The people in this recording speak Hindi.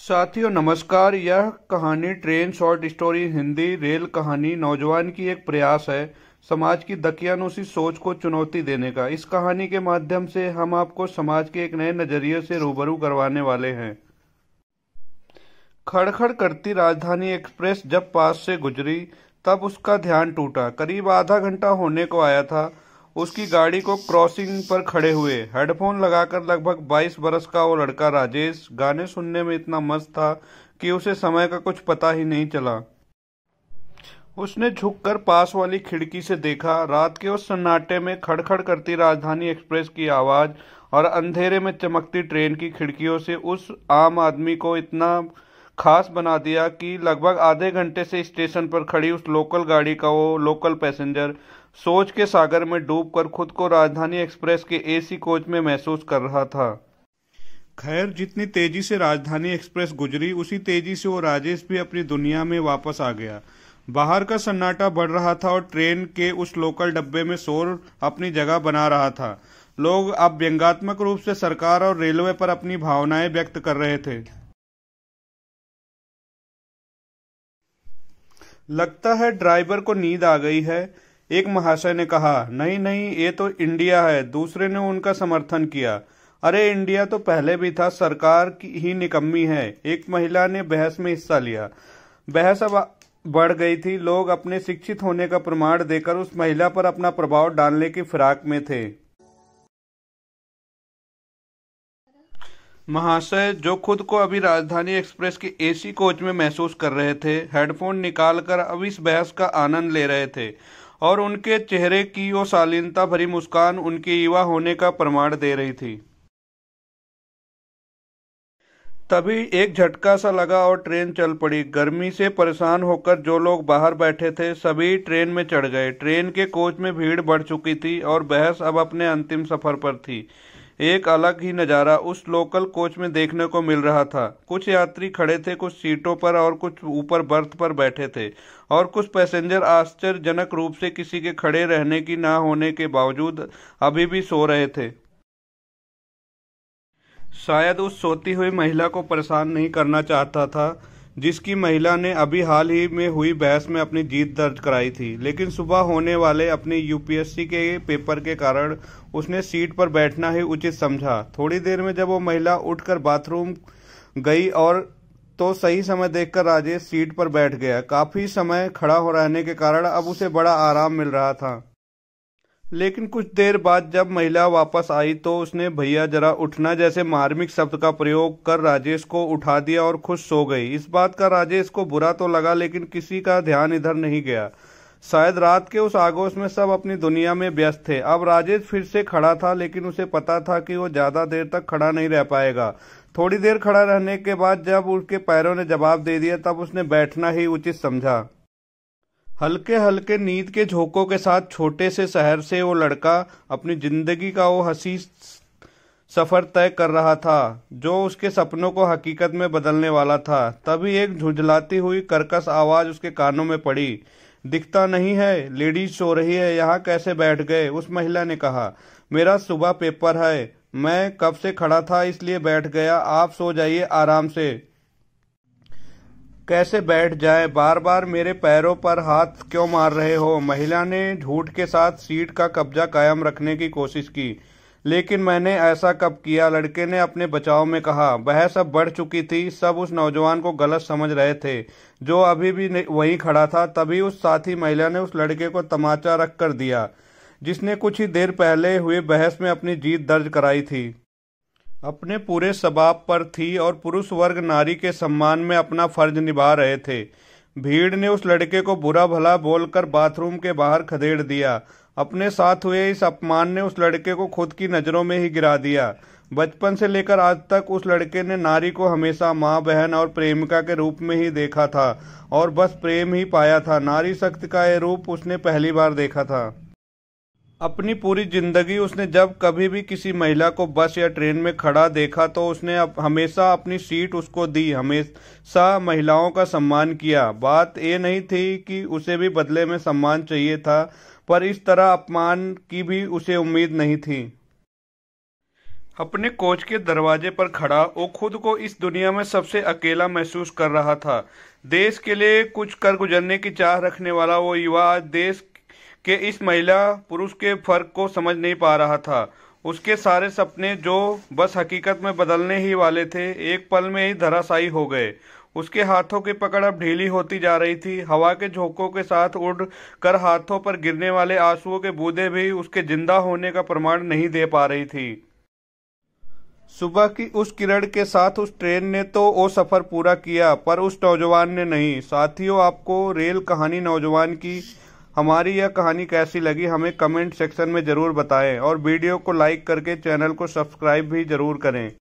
साथियों नमस्कार यह कहानी train short story Hindi rail कहानी नौजवान की एक प्रयास है समाज की दकियानुसी सोच को चुनौती देने का इस कहानी के माध्यम से हम आपको समाज के एक नए नज़रिए से रूबरू करवाने वाले हैं खड़खड़ करती राजधानी एक्सप्रेस जब पास से गुजरी तब उसका ध्यान टूटा करीब आधा घंटा होने को आया था उसकी गाड़ी को क्रॉसिंग पर खड़े हुए हेडफोन लगाकर लगभग 22 बरस का वो लड़का राजेश गाने सुनने में इतना मस्त था कि उसे समय का कुछ पता ही नहीं चला उसने झुककर पास वाली खिड़की से देखा रात के उस सन्नाटे में खड़खड़ करती राजधानी एक्सप्रेस की आवाज़ और अंधेरे में चमकती ट्रेन की खिड़कियों से उस आम आदमी को इतना खास बना दिया कि लगभग आधे घंटे से स्टेशन पर खड़ी उस लोकल गाड़ी का वो लोकल पैसेंजर सोच के सागर में डूबकर खुद को राजधानी एक्सप्रेस के एसी कोच में महसूस कर रहा था खैर जितनी तेजी से राजधानी एक्सप्रेस गुजरी उसी तेजी से वो राजेश भी अपनी दुनिया में वापस आ गया बाहर का सन्नाटा बढ़ रहा था और ट्रेन के उस लोकल डब्बे में शोर अपनी जगह बना रहा था लोग अब व्यंगात्मक रूप से सरकार और रेलवे पर अपनी भावनाएं व्यक्त कर रहे थे लगता है ड्राइवर को नींद आ गई है एक महाशय ने कहा नहीं नहीं ये तो इंडिया है दूसरे ने उनका समर्थन किया अरे इंडिया तो पहले भी था सरकार की ही निकम्मी है एक महिला ने बहस में हिस्सा लिया बहस अब बढ़ गई थी लोग अपने शिक्षित होने का प्रमाण देकर उस महिला पर अपना प्रभाव डालने की फिराक में थे महाशय जो खुद को अभी राजधानी एक्सप्रेस के एसी कोच में महसूस कर रहे थे हेडफोन निकालकर अब इस बहस का आनंद ले रहे थे और उनके चेहरे की वो शालीनता भरी मुस्कान उनके युवा होने का प्रमाण दे रही थी तभी एक झटका सा लगा और ट्रेन चल पड़ी गर्मी से परेशान होकर जो लोग बाहर बैठे थे सभी ट्रेन में चढ़ गए ट्रेन के कोच में भीड़ बढ़ चुकी थी और बहस अब अपने अंतिम सफर पर थी एक अलग ही नज़ारा उस लोकल कोच में देखने को मिल रहा था कुछ यात्री खड़े थे कुछ सीटों पर और कुछ ऊपर बर्थ पर बैठे थे और कुछ पैसेंजर आश्चर्यजनक रूप से किसी के खड़े रहने की ना होने के बावजूद अभी भी सो रहे थे शायद उस सोती हुई महिला को परेशान नहीं करना चाहता था जिसकी महिला ने अभी हाल ही में हुई बहस में अपनी जीत दर्ज कराई थी लेकिन सुबह होने वाले अपने यूपीएससी के पेपर के कारण उसने सीट पर बैठना ही उचित समझा थोड़ी देर में जब वो महिला उठकर बाथरूम गई और तो सही समय देखकर राजेश सीट पर बैठ गया काफी समय खड़ा हो रहने के कारण अब उसे बड़ा आराम मिल रहा था लेकिन कुछ देर बाद जब महिला वापस आई तो उसने भैया जरा उठना जैसे मार्मिक शब्द का प्रयोग कर राजेश को उठा दिया और खुश सो गई इस बात का राजेश को बुरा तो लगा लेकिन किसी का ध्यान इधर नहीं गया शायद रात के उस आगोश में सब अपनी दुनिया में व्यस्त थे अब राजेश फिर से खड़ा था लेकिन उसे पता था कि वो ज़्यादा देर तक खड़ा नहीं रह पाएगा थोड़ी देर खड़ा रहने के बाद जब उसके पैरों ने जवाब दे दिया तब उसने बैठना ही उचित समझा हल्के हल्के नींद के झोंकों के साथ छोटे से शहर से वो लड़का अपनी जिंदगी का वो हसी सफ़र तय कर रहा था जो उसके सपनों को हकीकत में बदलने वाला था तभी एक झुंझलाती हुई कर्कश आवाज़ उसके कानों में पड़ी दिखता नहीं है लेडीज सो रही है यहाँ कैसे बैठ गए उस महिला ने कहा मेरा सुबह पेपर है मैं कब से खड़ा था इसलिए बैठ गया आप सो जाइए आराम से कैसे बैठ जाए बार बार मेरे पैरों पर हाथ क्यों मार रहे हो महिला ने झूठ के साथ सीट का कब्जा कायम रखने की कोशिश की लेकिन मैंने ऐसा कब किया लड़के ने अपने बचाव में कहा वह सब बढ़ चुकी थी सब उस नौजवान को गलत समझ रहे थे जो अभी भी वहीं खड़ा था तभी उस साथी महिला ने उस लड़के को तमाचा रख कर दिया जिसने कुछ ही देर पहले हुए बहस में अपनी जीत दर्ज कराई थी अपने पूरे स्वभाव पर थी और पुरुष वर्ग नारी के सम्मान में अपना फर्ज निभा रहे थे भीड़ ने उस लड़के को बुरा भला बोलकर बाथरूम के बाहर खदेड़ दिया अपने साथ हुए इस अपमान ने उस लड़के को खुद की नज़रों में ही गिरा दिया बचपन से लेकर आज तक उस लड़के ने नारी को हमेशा माँ बहन और प्रेमिका के रूप में ही देखा था और बस प्रेम ही पाया था नारी शक्ति का यह रूप उसने पहली बार देखा था अपनी पूरी जिंदगी उसने जब कभी भी किसी महिला को बस या ट्रेन में खड़ा देखा तो उसने अप, हमेशा अपनी सीट उसको दी हमेशा महिलाओं का सम्मान किया बात ये नहीं थी कि उसे भी बदले में सम्मान चाहिए था पर इस तरह अपमान की भी उसे उम्मीद नहीं थी अपने कोच के दरवाजे पर खड़ा वो खुद को इस दुनिया में सबसे अकेला महसूस कर रहा था देश के लिए कुछ कर गुजरने की चाह रखने वाला वो युवा देश कि इस महिला पुरुष के फर्क को समझ नहीं पा रहा था उसके सारे सपने जो बस हकीकत में बदलने ही वाले थे एक पल में ही धराशायी हो गए उसके हाथों की पकड़ अब ढीली होती जा रही थी हवा के झोंकों के साथ उड़ कर हाथों पर गिरने वाले आंसुओं के बूंदे भी उसके जिंदा होने का प्रमाण नहीं दे पा रही थी सुबह की उस किरण के साथ उस ट्रेन ने तो वो सफ़र पूरा किया पर उस नौजवान ने नहीं साथियों आपको रेल कहानी नौजवान की हमारी यह कहानी कैसी लगी हमें कमेंट सेक्शन में ज़रूर बताएं और वीडियो को लाइक करके चैनल को सब्सक्राइब भी ज़रूर करें